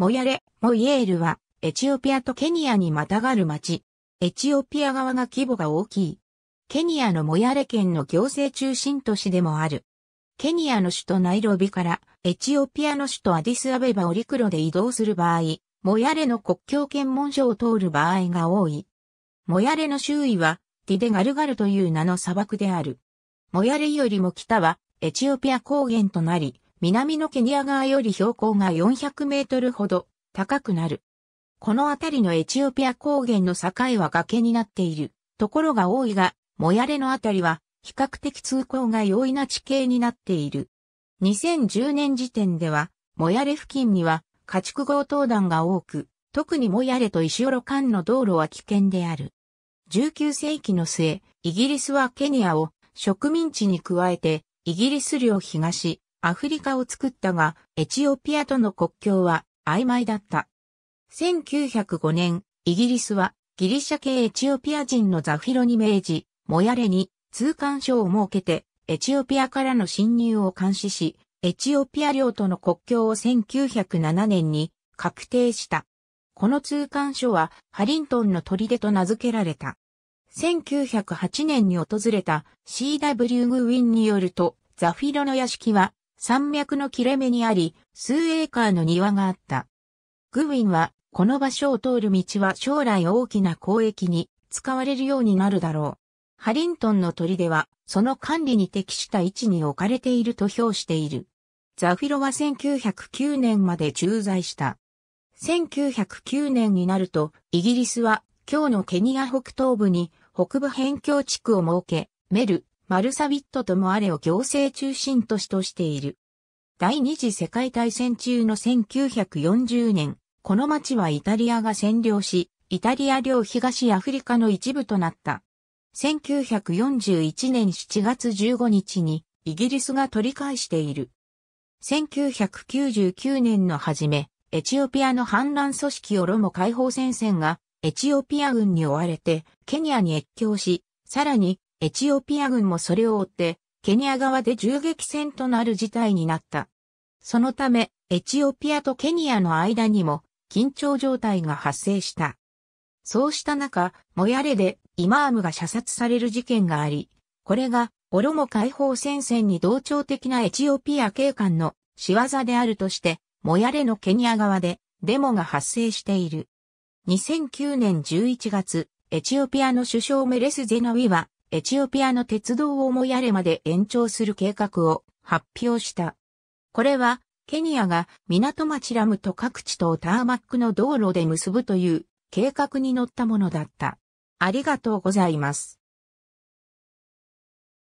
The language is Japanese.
モヤレ、モイエールは、エチオピアとケニアにまたがる町。エチオピア側が規模が大きい。ケニアのモヤレ県の行政中心都市でもある。ケニアの首都ナイロビからエチオピアの首都アディスアベバオリクロで移動する場合、モヤレの国境検問所を通る場合が多い。モヤレの周囲はティデガルガルという名の砂漠である。モヤレよりも北はエチオピア高原となり、南のケニア側より標高が400メートルほど高くなる。この辺りのエチオピア高原の境は崖になっているところが多いが、モヤレの辺りは比較的通行が容易な地形になっている。2010年時点では、モヤレ付近には家畜強盗団が多く、特にモヤレと石オ間の道路は危険である。19世紀の末、イギリスはケニアを植民地に加えて、イギリス領東、アフリカを作ったが、エチオピアとの国境は曖昧だった。1905年、イギリスはギリシャ系エチオピア人のザフィロに命じ、モヤレに通関所を設けて、エチオピアからの侵入を監視し、エチオピア領との国境を1907年に確定した。この通関所はハリントンの砦と名付けられた。1908年に訪れた CW グウィンによると、ザフィロの屋敷は山脈の切れ目にあり、数エーカーの庭があった。グウィンは、この場所を通る道は将来大きな交易に使われるようになるだろう。ハリントンの砦は、その管理に適した位置に置かれていると評している。ザフィロは1909年まで駐在した。1909年になると、イギリスは、今日のケニア北東部に、北部辺境地区を設け、メル、マルサビットともあれを行政中心都市としている。第二次世界大戦中の1940年、この町はイタリアが占領し、イタリア領東アフリカの一部となった。1941年7月15日にイギリスが取り返している。1999年の初め、エチオピアの反乱組織オロモ解放戦線がエチオピア軍に追われてケニアに越境し、さらにエチオピア軍もそれを追って、ケニア側で銃撃戦となる事態になった。そのため、エチオピアとケニアの間にも緊張状態が発生した。そうした中、モヤレでイマームが射殺される事件があり、これがオロモ解放戦線に同調的なエチオピア警官の仕業であるとして、モヤレのケニア側でデモが発生している。2009年11月、エチオピアの首相メレス・ゼナウィはエチオピアの鉄道をもやれまで延長する計画を発表した。これは、ケニアが港町ラムと各地とターマックの道路で結ぶという計画に乗ったものだった。ありがとうございます。